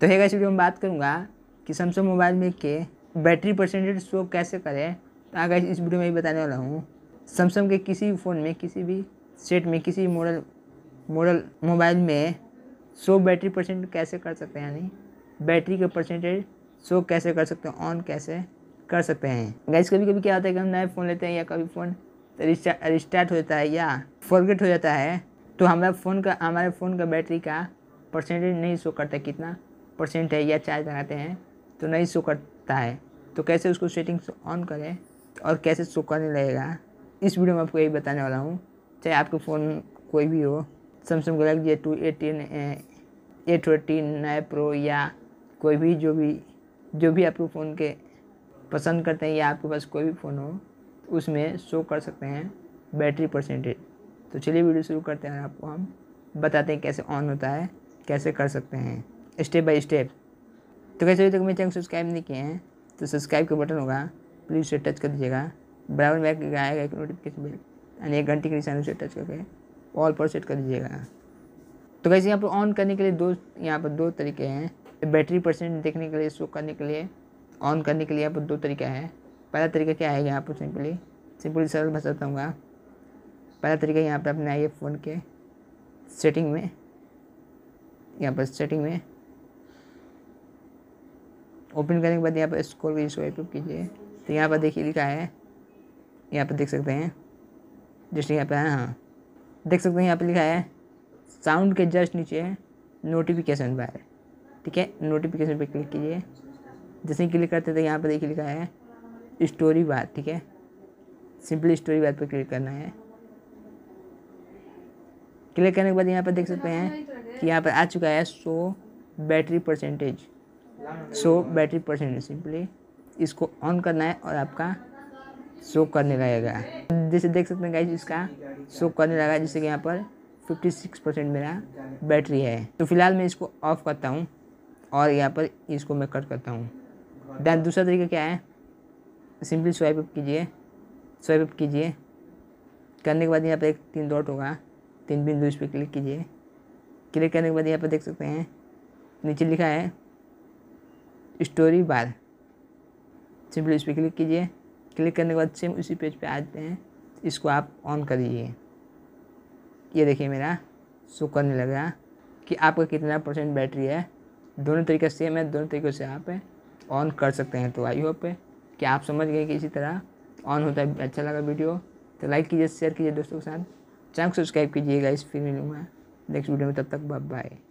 तो है इस वीडियो में बात करूँगा कि सैमसंग मोबाइल में के बैटरी परसेंटेज शो कैसे करें तो हाँ आगे इस वीडियो में ही बताने वाला हूँ सैमसंग के किसी भी फ़ोन में किसी भी सेट में किसी भी मॉडल मॉडल मोबाइल में शो बैटरी परसेंट कैसे कर सकते हैं यानी बैटरी का परसेंटेज शो कैसे कर सकते हैं ऑन कैसे कर सकते हैं गैस कभी कभी क्या होता है कि हम नए फ़ोन लेते हैं या कभी फ़ोन रिस्टार्ट हो जाता है या फॉरगेट हो जाता है तो हमारा फ़ोन का हमारे फ़ोन का बैटरी का परसेंटेज नहीं शो करता कितना परसेंट है या चार्ज लगाते हैं तो नहीं शो करता है तो कैसे उसको सेटिंग्स ऑन करें और कैसे शो करने लगेगा इस वीडियो में आपको यही बताने वाला हूँ चाहे आपके फ़ोन कोई भी हो Samsung Galaxy A two eighteen A twenty नए प्रो या कोई भी जो भी जो भी आपको फ़ोन के पसंद करते हैं या आपके पास कोई भी फ़ोन हो उसमें शो कर सकते हैं बैटरी परसेंटेज तो चलिए वीडियो शुरू करते हैं आपको हम बताते हैं कैसे ऑन होता है कैसे कर सकते हैं स्टेप बाय स्टेप तो कैसे अभी तक मेरे चैनल सब्सक्राइब नहीं किए हैं तो सब्सक्राइब का बटन होगा प्लीज़ उसे टच कर दीजिएगा बराबर बैक आएगा एक नोटिफिकेशन बिल यानी एक घंटे के निशान उसे टच करके ऑल पर सेट कर दीजिएगा तो कैसे यहाँ पर ऑन करने के लिए दो यहाँ पर दो तरीके हैं बैटरी परसेंट देखने के लिए शो करने के लिए ऑन करने के लिए यहाँ पर दो तरीका है पहला तरीका क्या है यहाँ पर सिंपली सिंपली सरल भाषा हूँ पहला तरीका यहाँ पर अपने आइए फ़ोन के सेटिंग में यहाँ पर सेटिंग में ओपन करने के बाद यहाँ पर स्कोर भी स्वाइप अप कीजिए तो यहाँ पर देखिए लिखा है यहाँ पर देख सकते हैं जस्ट यहाँ पर है हाँ देख सकते हैं यहाँ पर लिखा है साउंड के जस्ट नीचे नोटिफिकेशन बार ठीक है नोटिफिकेशन पर क्लिक कीजिए जैसे ही क्लिक करते थे तो यहाँ पर देखिए लिखा है स्टोरी बार ठीक है सिंपली स्टोरी बार पर क्लिक करना है क्लिक करने के बाद यहाँ पर देख सकते हैं कि यहाँ पर आ चुका है so battery percentage so battery percent simply इसको ऑन करना है और आपका शो करने लगेगा जैसे देख सकते हैं गाइज इसका शो करने लगा जैसे कि यहाँ पर 56 परसेंट मेरा बैटरी है तो फिलहाल मैं इसको ऑफ़ करता हूँ और यहाँ पर इसको मैं कट करता हूँ दैन दूसरा तरीका क्या है सिंपली स्वाइप अप कीजिए स्वाइप अप कीजिए करने के बाद यहाँ पर एक तीन डॉट होगा तीन बिंदु इस पर क्लिक कीजिए क्लिक करने के बाद यहाँ पर देख सकते हैं नीचे लिखा है स्टोरी बार सिंपली इस पर क्लिक कीजिए क्लिक करने के बाद सेम उसी पेज पे आते हैं इसको आप ऑन कर ये देखिए मेरा शो करने लगा कि आपका कितना परसेंट बैटरी है दोनों तरीका सेम है दोनों तरीक़ों से आप ऑन कर सकते हैं तो आई होप कि आप समझ गए कि इसी तरह ऑन होता है अच्छा लगा वीडियो तो लाइक कीजिए शेयर कीजिए दोस्तों के साथ चैनल सब्सक्राइब कीजिएगा इस फिर मिलूँगा नेक्स्ट वीडियो में तब तक बाय बाय